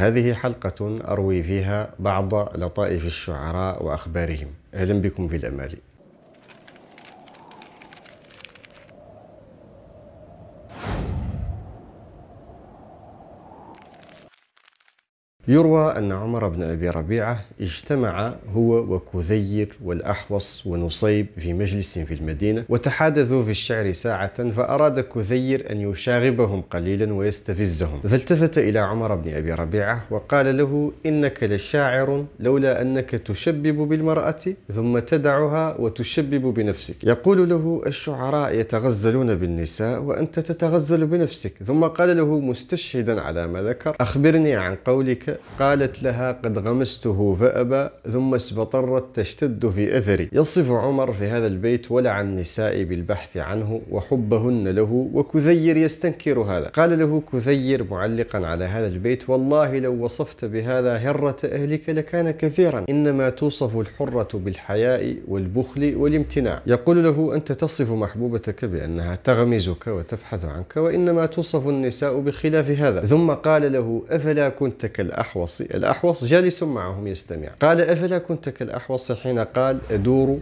هذه حلقة أروي فيها بعض لطائف الشعراء وأخبارهم أهلا بكم في الأمالي يروى أن عمر بن أبي ربيعة اجتمع هو وكذير والأحوص ونصيب في مجلس في المدينة وتحادثوا في الشعر ساعة فأراد كذير أن يشاغبهم قليلا ويستفزهم فالتفت إلى عمر بن أبي ربيعة وقال له إنك لشاعر لولا أنك تشبب بالمرأة ثم تدعها وتشبب بنفسك يقول له الشعراء يتغزلون بالنساء وأنت تتغزل بنفسك ثم قال له مستشهدا على ما ذكر أخبرني عن قولك قالت لها قد غمسته فأبى ثم اسبطرت تشتد في أثري يصف عمر في هذا البيت ولع النساء بالبحث عنه وحبهن له وكثير يستنكر هذا قال له كثير معلقا على هذا البيت والله لو وصفت بهذا هرة أهلك لكان كثيرا إنما توصف الحرة بالحياء والبخل والامتناع يقول له أنت تصف محبوبتك بأنها تغمزك وتبحث عنك وإنما توصف النساء بخلاف هذا ثم قال له أفلا كنت كالأ الأحوص الأحوص جالس معهم يستمع قال أفلا كنت كالأحوص حين قال أدور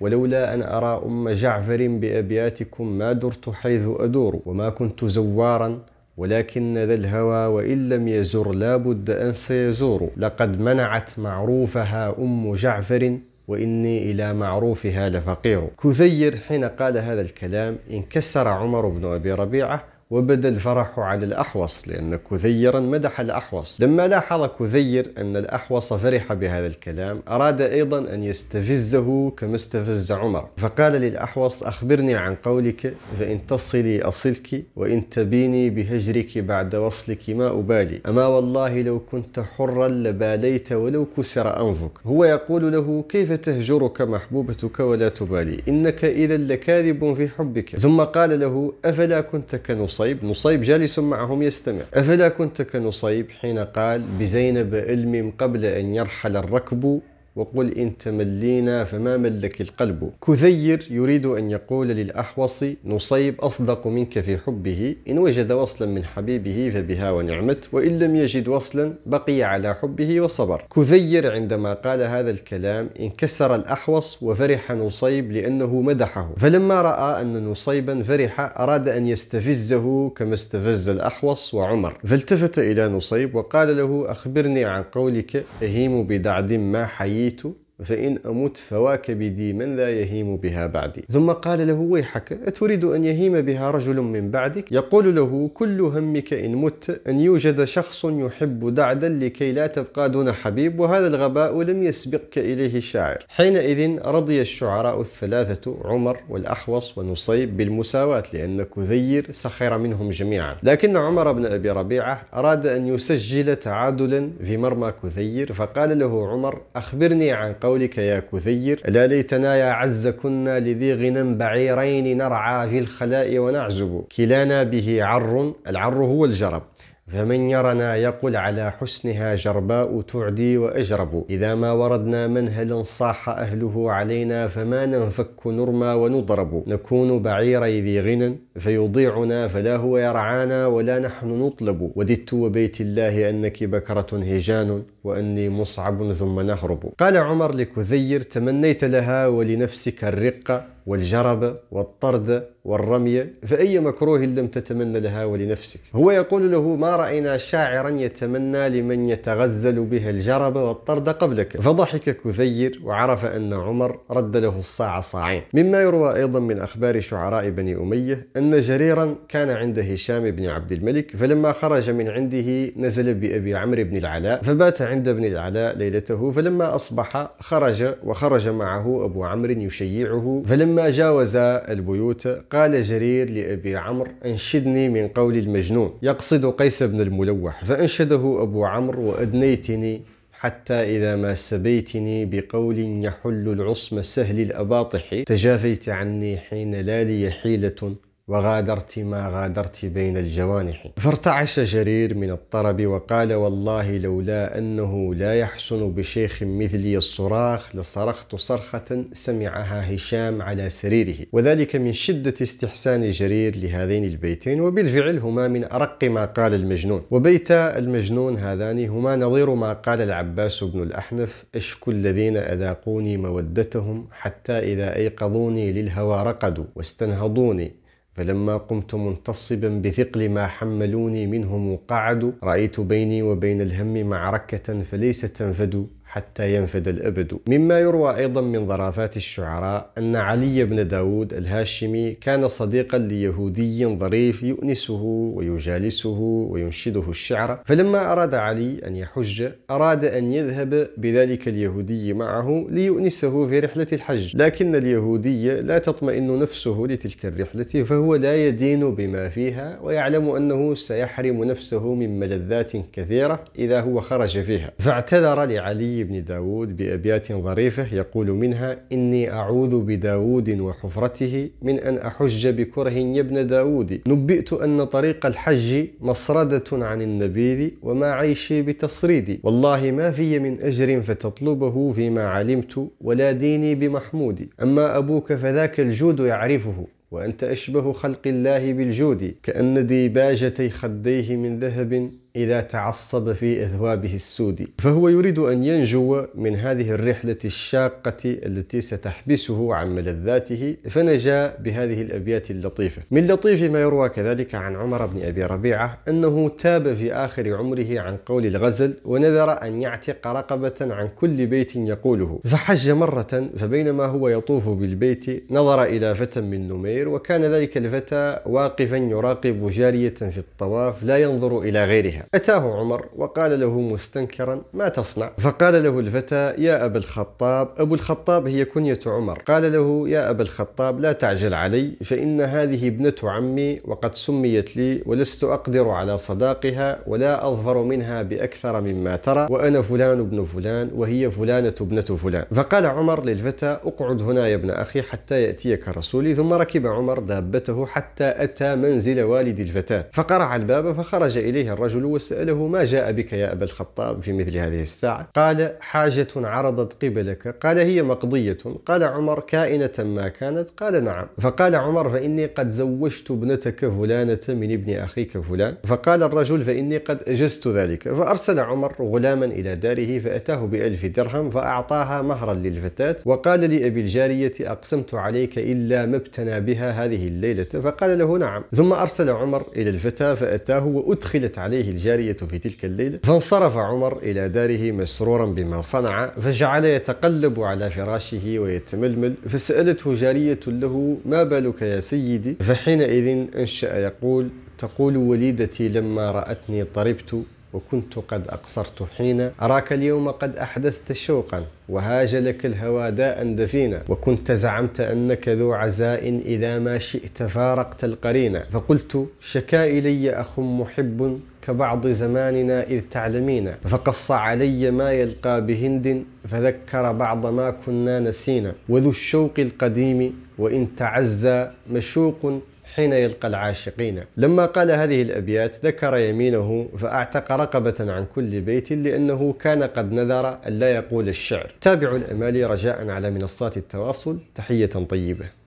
ولولا أن أرى أم جعفر بأبياتكم ما درت حيث أدور وما كنت زوارا ولكن ذا الهوى وإن لم يزر لابد أن سيزور لقد منعت معروفها أم جعفر وإني إلى معروفها لفقير كثير حين قال هذا الكلام انكسر عمر بن أبي ربيعة وبدا الفرح على الأحوص لأن كثيرا مدح الأحوص لما لاحظ كثير أن الأحوص فرح بهذا الكلام أراد أيضا أن يستفزه كما استفز عمر فقال للأحوص أخبرني عن قولك فإن تصلي أصلك وإن تبيني بهجرك بعد وصلك ما أبالي أما والله لو كنت حرا لباليت ولو كسر أنفك هو يقول له كيف تهجرك محبوبتك ولا تبالي إنك إذا لكاذب في حبك ثم قال له أفلا كنت كنص نصيب نصيب جالس معهم يستمع أفلا كنت كنصيب حين قال بزينب ألمم قبل أن يرحل الركب وقل إن تملينا فما ملك القلب كثير يريد أن يقول للأحوص نصيب أصدق منك في حبه إن وجد وصلا من حبيبه فبها ونعمت وإن لم يجد وصلا بقي على حبه وصبر كثير عندما قال هذا الكلام انكسر الأحوص وفرح نصيب لأنه مدحه فلما رأى أن نصيبا فرح أراد أن يستفزه كما استفز الأحوص وعمر فالتفت إلى نصيب وقال له أخبرني عن قولك أهيم بدعد ما حييت et tout. فإن أمت فواكبدي من لا يهيم بها بعدي ثم قال له ويحك أتريد أن يهيم بها رجل من بعدك؟ يقول له كل همك إن مت أن يوجد شخص يحب دعدا لكي لا تبقى دون حبيب وهذا الغباء لم يسبقك إليه شاعر حينئذ رضي الشعراء الثلاثة عمر والأحوص ونصيب بالمساواة لأن كذير سخر منهم جميعا لكن عمر بن أبي ربيعة أراد أن يسجل تعادلا في مرمى كذير فقال له عمر أخبرني عن قولك يا كثير لا ليتنا يا عز كنا لذي غنى بعيرين نرعى في الخلاء ونعزب كلانا به عر العر هو الجرب فمن يرنا يقل على حسنها جرباء تعدي وأجرب إذا ما وردنا منهلا صاح أهله علينا فما ننفك نرمى ونضرب نكون بعيري ذي غنى فيضيعنا فلا هو يرعانا ولا نحن نطلب وددت وبيت الله أنك بكرة هجان وأني مصعب ثم نهرب قال عمر لكذير تمنيت لها ولنفسك الرقة والجرب والطرد والرمي فأي مكروه لم تتمنى لها ولنفسك هو يقول له ما رأينا شاعرا يتمنى لمن يتغزل بها الجرب والطرد قبلك فضحك كذير وعرف أن عمر رد له الصاع صاعين مما يروى أيضا من أخبار شعراء بني أمية أن جريرا كان عند هشام بن عبد الملك فلما خرج من عنده نزل بأبي عمرو بن العلاء فبات عند عند ابن العلاء ليلته فلما أصبح خرج وخرج معه أبو عمرو يشيعه فلما جاوز البيوت قال جرير لأبي عمرو أنشدني من قول المجنون يقصد قيس بن الملوح فأنشده أبو عمرو وأدنيتني حتى إذا ما سبيتني بقول يحل العصم سهل الأباطح تجافيت عني حين لا لي حيلة وغادرت ما غادرت بين الجوانح فارتعش جرير من الطرب وقال والله لولا أنه لا يحسن بشيخ مثلي الصراخ لصرخت صرخة سمعها هشام على سريره وذلك من شدة استحسان جرير لهذين البيتين وبالفعل هما من أرق ما قال المجنون وبيتا المجنون هذان هما نظير ما قال العباس بن الأحنف أشكو الذين أذاقوني مودتهم حتى إذا أيقظوني للهوى رقدوا واستنهضوني فلما قمت منتصبا بثقل ما حملوني منهم وقعدوا رأيت بيني وبين الهم معركة فليس تنفد حتى ينفد الأبد مما يروى أيضا من ظرافات الشعراء أن علي بن داود الهاشمي كان صديقا ليهودي ظريف يؤنسه ويجالسه وينشده الشعر فلما أراد علي أن يحج أراد أن يذهب بذلك اليهودي معه ليؤنسه في رحلة الحج لكن اليهودي لا تطمئن نفسه لتلك الرحلة فهو لا يدين بما فيها ويعلم أنه سيحرم نفسه من ملذات كثيرة إذا هو خرج فيها فاعتذر لعلي علي بن داود بأبيات ظريفة يقول منها إني أعوذ بداود وحفرته من أن أحج بكره يا ابن داود نبئت أن طريق الحج مصردة عن النبيذ وما عيشي بتصريدي والله ما في من أجر فتطلبه فيما علمت ولا ديني بمحمود أما أبوك فذاك الجود يعرفه وأنت أشبه خلق الله بالجود كأن ديباجتي خديه من ذهب إذا تعصب في أثوابه السود فهو يريد أن ينجو من هذه الرحلة الشاقة التي ستحبسه عن ملذاته فنجا بهذه الأبيات اللطيفة من لطيف ما يروى كذلك عن عمر بن أبي ربيعة أنه تاب في آخر عمره عن قول الغزل ونذر أن يعتق رقبة عن كل بيت يقوله فحج مرة فبينما هو يطوف بالبيت نظر إلى فتى من نمير وكان ذلك الفتى واقفا يراقب جارية في الطواف لا ينظر إلى غيرها أتاه عمر وقال له مستنكرا ما تصنع فقال له الفتى يا أبا الخطاب أبو الخطاب هي كنية عمر قال له يا أبا الخطاب لا تعجل علي فإن هذه ابنة عمي وقد سميت لي ولست أقدر على صداقها ولا أظفر منها بأكثر مما ترى وأنا فلان ابن فلان وهي فلانة ابنة فلان فقال عمر للفتى اقعد هنا يا ابن أخي حتى يأتيك رسولي ثم ركب عمر دابته حتى أتى منزل والد الفتاة فقرع الباب فخرج إليه الرجل وسأله ما جاء بك يا أبا الخطاب في مثل هذه الساعة قال حاجة عرضت قبلك قال هي مقضية قال عمر كائنة ما كانت قال نعم فقال عمر فإني قد زوجت ابنتك فلانة من ابن أخيك فلان فقال الرجل فإني قد أجزت ذلك فأرسل عمر غلاما إلى داره فأتاه بألف درهم فأعطاها مهرا للفتاة وقال لأبي الجارية أقسمت عليك إلا ما ابتنى بها هذه الليلة فقال له نعم ثم أرسل عمر إلى الفتى فأتاه وأدخلت عليه الجارية في تلك الليلة فانصرف عمر إلى داره مسرورا بما صنع فجعل يتقلب على فراشه ويتململ فسألته جارية له ما بالك يا سيدي فحينئذ أنشأ يقول تقول وليدتي لما رأتني طربت وكنت قد أقصرت حين أراك اليوم قد أحدثت شوقا وهاج لك الهوى داء دفينا وكنت زعمت أنك ذو عزاء إذا ما شئت فارقت القرينة فقلت شكا إلي أخ محب كبعض زماننا إذ تعلمين فقص علي ما يلقى بهند فذكر بعض ما كنا نسينا وذو الشوق القديم وإن تعزى مشوق حين يلقى العاشقين لما قال هذه الأبيات ذكر يمينه فأعتق رقبة عن كل بيت لأنه كان قد نذر ألا يقول الشعر تابعوا الأمالي رجاء على منصات التواصل تحية طيبة